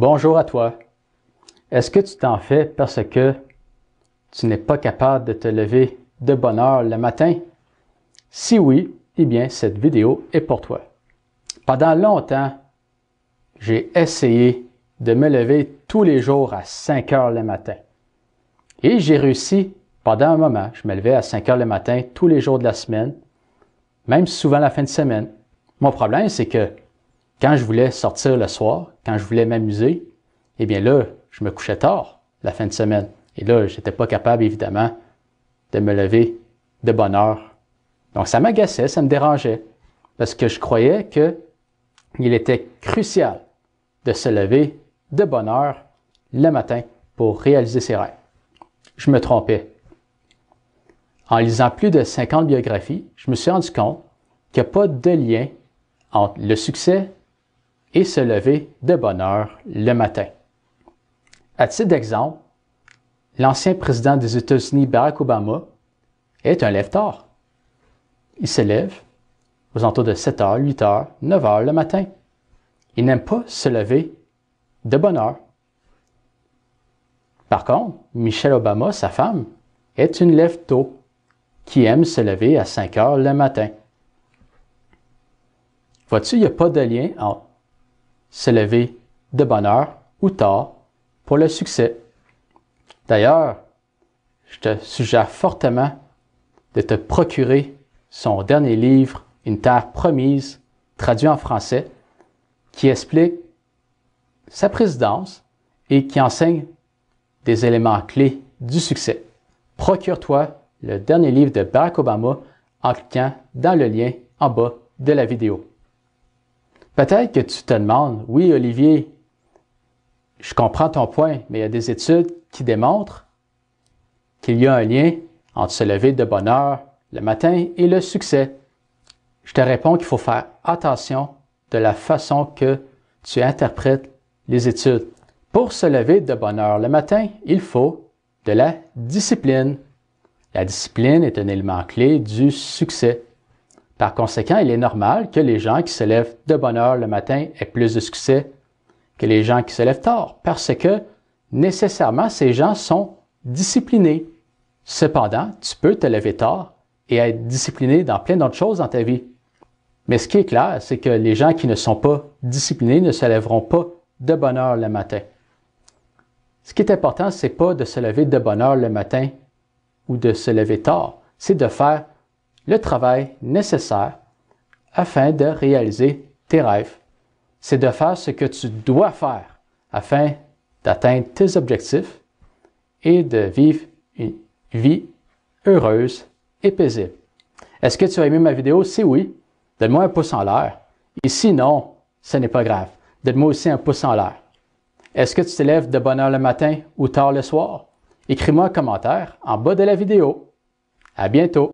Bonjour à toi. Est-ce que tu t'en fais parce que tu n'es pas capable de te lever de bonne heure le matin? Si oui, eh bien, cette vidéo est pour toi. Pendant longtemps, j'ai essayé de me lever tous les jours à 5 heures le matin. Et j'ai réussi pendant un moment. Je me levais à 5 heures le matin tous les jours de la semaine, même souvent la fin de semaine. Mon problème, c'est que quand je voulais sortir le soir, quand je voulais m'amuser, eh bien là, je me couchais tard la fin de semaine. Et là, je n'étais pas capable, évidemment, de me lever de bonne heure. Donc ça m'agaçait, ça me dérangeait, parce que je croyais que il était crucial de se lever de bonne heure le matin pour réaliser ses rêves. Je me trompais. En lisant plus de 50 biographies, je me suis rendu compte qu'il n'y a pas de lien entre le succès et se lever de bonne heure le matin. À titre d'exemple, l'ancien président des États-Unis Barack Obama est un lève-tard. Il se lève aux alentours de 7h, 8h, 9h le matin. Il n'aime pas se lever de bonne heure. Par contre, Michelle Obama, sa femme, est une lève tôt qui aime se lever à 5 heures le matin. Vois-tu, il n'y a pas de lien entre se lever de bonne heure ou tard pour le succès. D'ailleurs, je te suggère fortement de te procurer son dernier livre, Une terre promise, traduit en français, qui explique sa présidence et qui enseigne des éléments clés du succès. Procure-toi le dernier livre de Barack Obama en cliquant dans le lien en bas de la vidéo. Peut-être que tu te demandes, oui Olivier, je comprends ton point, mais il y a des études qui démontrent qu'il y a un lien entre se lever de bonne heure le matin et le succès. Je te réponds qu'il faut faire attention de la façon que tu interprètes les études. Pour se lever de bonne heure le matin, il faut de la discipline. La discipline est un élément clé du succès. Par conséquent, il est normal que les gens qui se lèvent de bonne heure le matin aient plus de succès que les gens qui se lèvent tard, parce que nécessairement ces gens sont disciplinés. Cependant, tu peux te lever tard et être discipliné dans plein d'autres choses dans ta vie. Mais ce qui est clair, c'est que les gens qui ne sont pas disciplinés ne se lèveront pas de bonne heure le matin. Ce qui est important, c'est pas de se lever de bonne heure le matin ou de se lever tard, c'est de faire le travail nécessaire afin de réaliser tes rêves. C'est de faire ce que tu dois faire afin d'atteindre tes objectifs et de vivre une vie heureuse et paisible. Est-ce que tu as aimé ma vidéo? Si oui, donne-moi un pouce en l'air. Et sinon, ce n'est pas grave. Donne-moi aussi un pouce en l'air. Est-ce que tu t'élèves de bonne heure le matin ou tard le soir? Écris-moi un commentaire en bas de la vidéo. À bientôt!